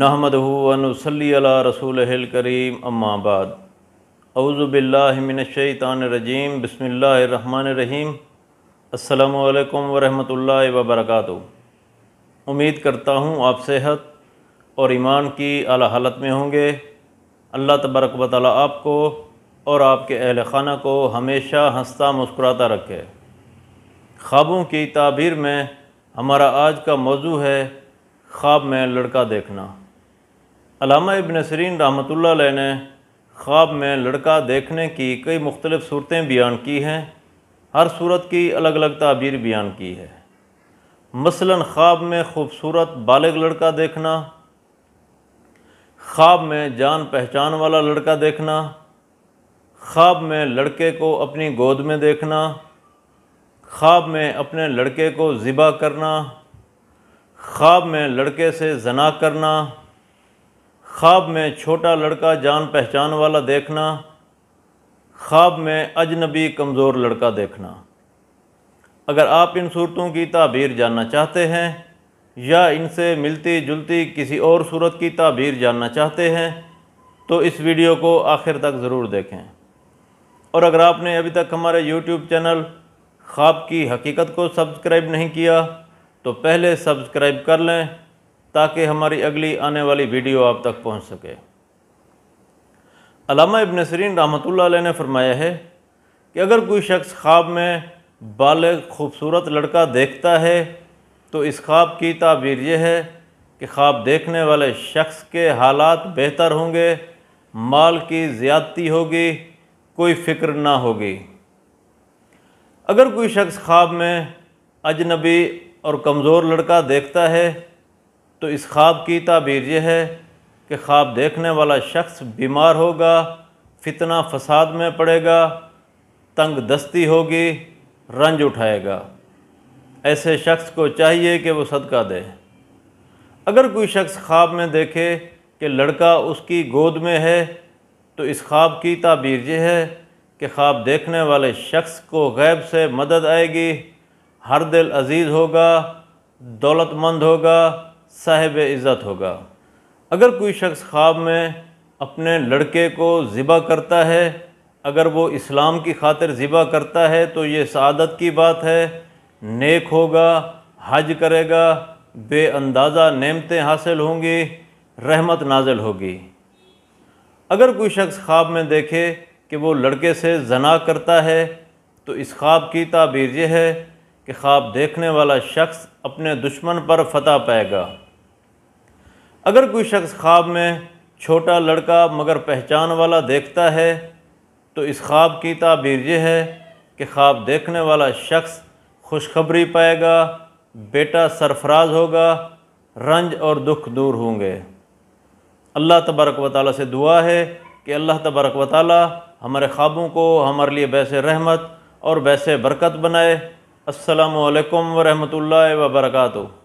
नहमद वनसली रसूल करीम अम्माबाद अवज़ुबिल्लाशैतानरजीम रहीम अल्लाम वरम वबरक उम्मीद करता हूँ आप सेहत और ईमान की अला हालत में होंगे अल्लाह तबरक वाली आपको और आपके अहल खाना को हमेशा हंसता मुस्कुराता रखे ख्वाबों की ताबीर में हमारा आज का मौजू है ख्वाब में लड़का देखना अलामा इबन सरीन रहमत ने ख्वाब में लड़का देखने की कई मुख्तलिफ़ सूरतें बयान की हैं हर सूरत की अलग अलग ताबीर बयान की है मसलन ख्वाब में खूबसूरत बालग लड़का देखना ख्वाब में जान पहचान वाला लड़का देखना ख्वाब में लड़के को अपनी गोद में देखना ख्वाब में अपने लड़के को ज़िबा करना ख्वाब में लड़के से जना करना ख्वाब में छोटा लड़का जान पहचान वाला देखना ख्वाब में अजनबी कमज़ोर लड़का देखना अगर आप इन सूरतों की ताबीर जानना चाहते हैं या इनसे मिलती जुलती किसी और सूरत की ताबीर जानना चाहते हैं तो इस वीडियो को आखिर तक ज़रूर देखें और अगर आपने अभी तक हमारे यूट्यूब चैनल ख्वाब की हकीकत को सब्सक्राइब नहीं किया तो पहले सब्सक्राइब कर लें ताकि हमारी अगली आने वाली वीडियो आप तक पहुँच सके अलामा इबन सरीन रहमत ने फरमाया है कि अगर कोई शख्स ख्वाब में बाल खूबसूरत लड़का देखता है तो इस ख्वाब की ताबीर यह है कि ख्वाब देखने वाले शख्स के हालात बेहतर होंगे माल की ज़्यादती होगी कोई फ़िक्र ना होगी अगर कोई शख्स ख्वाब में अजनबी और कमज़ोर लड़का देखता है तो इस ख्वाब की ताबीर यह है कि ख्वाब देखने वाला शख्स बीमार होगा फितना फसाद में पड़ेगा तंग दस्ती होगी रंज उठाएगा ऐसे शख्स को चाहिए कि वो सदका दे अगर कोई शख्स ख्वाब में देखे कि लड़का उसकी गोद में है तो इस ख्वाब की ताबीर यह है कि ख्वाब देखने वाले शख्स को गैब से मदद आएगी हर दिल अजीज़ होगा दौलतमंद होगा साहिब इज़्ज़त होगा अगर कोई शख्स ख्वाब में अपने लड़के को ज़िबा करता है अगर वो इस्लाम की खातिर ज़िबा करता है तो ये सदत की बात है नेक होगा हज करेगा बेअंदाज़ा नेमतें हासिल होंगी रहमत नाजिल होगी अगर कोई शख्स ख्वाब में देखे कि वो लड़के से जना करता है तो इस ख्वाब की ताबीर यह है कि ख्वाब देखने वाला शख्स अपने दुश्मन पर फतह पाएगा अगर कोई शख्स ख्वाब में छोटा लड़का मगर पहचान वाला देखता है तो इस ख्वाब की ताबीर यह है कि ख्वाब देखने वाला शख्स खुशखबरी पाएगा बेटा सरफराज होगा रंज और दुख दूर होंगे अल्लाह तबारक व से दुआ है कि अल्लाह तबारक व हमारे ख्वाबों को हमारे लिए बैसे रहमत और बैसे बरकत बनाए असलकम वरहमल वर्का